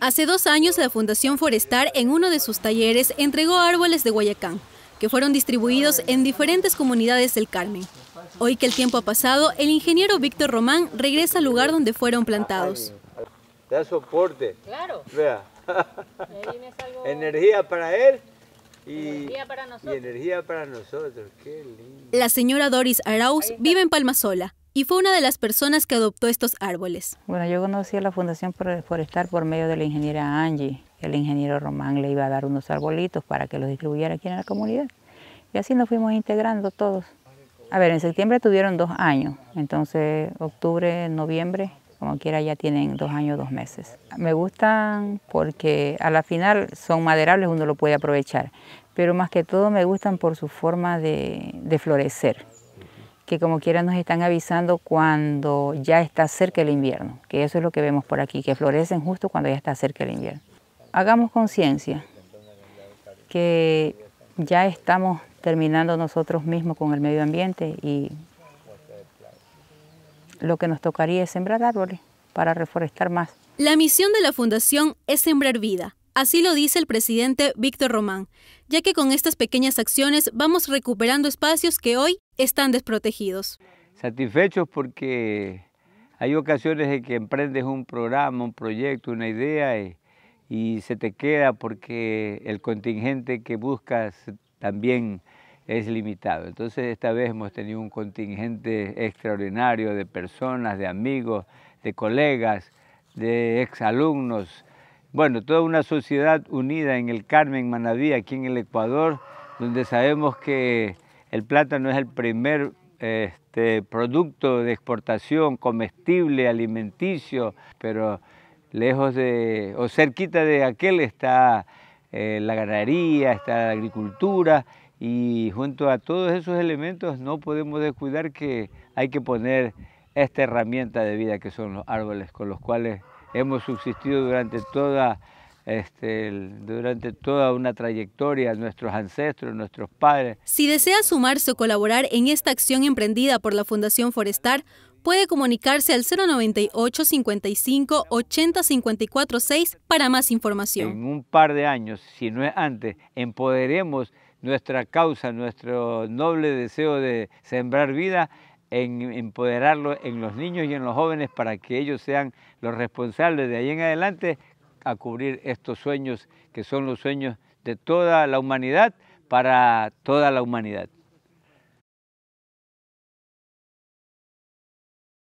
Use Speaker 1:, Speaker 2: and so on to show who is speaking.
Speaker 1: Hace dos años la Fundación Forestar en uno de sus talleres entregó árboles de Guayacán, que fueron distribuidos en diferentes comunidades del Carmen. Hoy que el tiempo ha pasado, el ingeniero Víctor Román regresa al lugar donde fueron plantados.
Speaker 2: Da soporte. Claro. Vea. Energía para él y energía para nosotros.
Speaker 1: La señora Doris Arauz vive en Palmasola y fue una de las personas que adoptó estos árboles. Bueno, yo conocí a la Fundación Forestal por medio
Speaker 3: de la ingeniera Angie. El ingeniero Román le iba a dar unos arbolitos para que los distribuyera aquí en la comunidad. Y así nos fuimos integrando todos. A ver, en septiembre tuvieron dos años, entonces octubre, noviembre, como quiera ya tienen dos años, dos meses. Me gustan porque a la final son maderables, uno lo puede aprovechar, pero más que todo me gustan por su forma de, de florecer que como quieran nos están avisando cuando ya está cerca el invierno, que eso es lo que vemos por aquí, que florecen justo cuando ya está cerca el invierno. Hagamos conciencia que ya estamos terminando nosotros mismos con el medio ambiente y lo que nos tocaría es sembrar árboles para reforestar más.
Speaker 1: La misión de la Fundación es sembrar vida Así lo dice el presidente Víctor Román, ya que con estas pequeñas acciones vamos recuperando espacios que hoy están desprotegidos.
Speaker 2: Satisfechos porque hay ocasiones en que emprendes un programa, un proyecto, una idea eh, y, se te queda porque el contingente que buscas también es limitado. Entonces esta vez hemos tenido un contingente extraordinario de personas, de amigos, de colegas, de exalumnos, bueno, toda una sociedad unida en el Carmen Manaví, aquí en el Ecuador, donde sabemos que el plátano es el primer este, producto de exportación comestible, alimenticio, pero lejos de, o cerquita de aquel está eh, la ganadería, está la agricultura, y junto a todos esos elementos no podemos descuidar que hay que poner esta herramienta de vida que son los árboles con los cuales hemos subsistido durante toda, este, durante toda una trayectoria, nuestros ancestros, nuestros padres.
Speaker 1: Si desea sumarse o colaborar en esta acción emprendida por la Fundación Forestar, puede comunicarse al 098 55 80 54 6 para más información. En
Speaker 2: un par de años, si no es antes, empoderemos nuestra causa, nuestro noble deseo de sembrar vida en empoderarlo en los niños y en los jóvenes para que ellos sean los responsables de ahí en adelante a cubrir estos sueños que son los sueños de toda la humanidad para toda la humanidad.